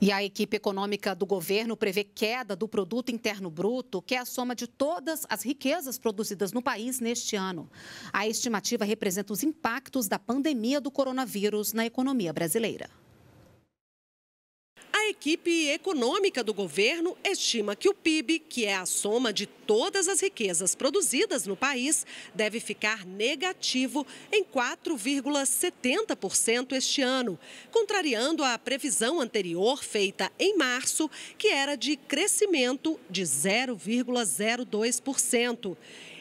E a equipe econômica do governo prevê queda do produto interno bruto, que é a soma de todas as riquezas produzidas no país neste ano. A estimativa representa os impactos da pandemia do coronavírus na economia brasileira a equipe econômica do governo estima que o PIB, que é a soma de todas as riquezas produzidas no país, deve ficar negativo em 4,70% este ano, contrariando a previsão anterior feita em março, que era de crescimento de 0,02%.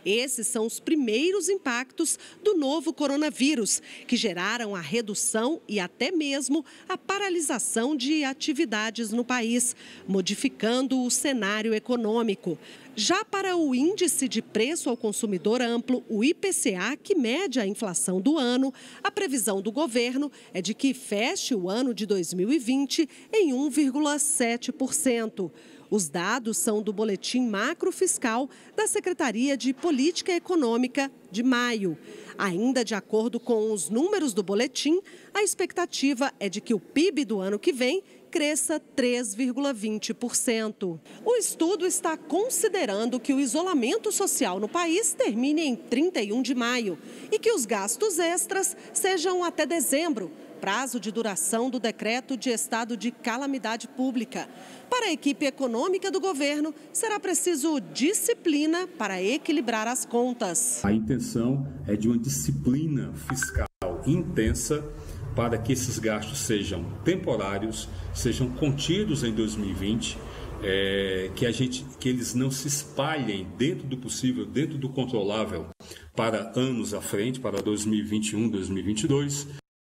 Esses são os primeiros impactos do novo coronavírus, que geraram a redução e até mesmo a paralisação de atividades no país, modificando o cenário econômico. Já para o Índice de Preço ao Consumidor Amplo, o IPCA, que mede a inflação do ano, a previsão do governo é de que feche o ano de 2020 em 1,7%. Os dados são do Boletim Macrofiscal da Secretaria de Política Econômica de maio. Ainda de acordo com os números do boletim, a expectativa é de que o PIB do ano que vem cresça 3,20%. O estudo está considerando que o isolamento social no país termine em 31 de maio e que os gastos extras sejam até dezembro, prazo de duração do decreto de estado de calamidade pública. Para a equipe econômica do governo, será preciso disciplina para equilibrar as contas. A intenção é de uma disciplina fiscal intensa para que esses gastos sejam temporários, sejam contidos em 2020, é, que, a gente, que eles não se espalhem dentro do possível, dentro do controlável, para anos à frente, para 2021, 2022.